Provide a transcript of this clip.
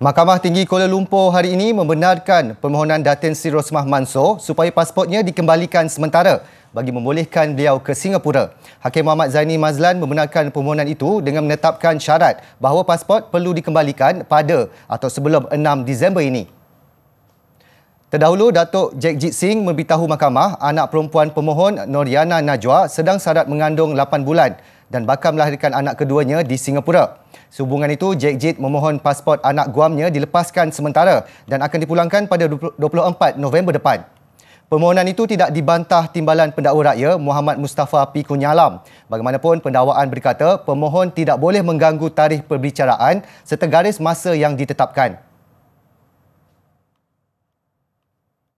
Mahkamah Tinggi Kuala Lumpur hari ini membenarkan permohonan Datin Sri Rosmah Mansor supaya pasportnya dikembalikan sementara bagi membolehkan beliau ke Singapura. Hakim Muhammad Zaini Mazlan membenarkan permohonan itu dengan menetapkan syarat bahawa pasport perlu dikembalikan pada atau sebelum 6 Disember ini. Terdahulu, Datuk Jack Jit Singh memberitahu mahkamah anak perempuan pemohon Noriana Najwa sedang syarat mengandung 8 bulan dan bakal melahirkan anak keduanya di Singapura. Sehubungan itu, Jake Jit memohon pasport anak Guamnya dilepaskan sementara dan akan dipulangkan pada 24 November depan. Permohonan itu tidak dibantah timbalan pendakwa raya Muhammad Mustafa P. Kunyalam. Bagaimanapun, pendakwaan berkata pemohon tidak boleh mengganggu tarikh perbicaraan serta garis masa yang ditetapkan.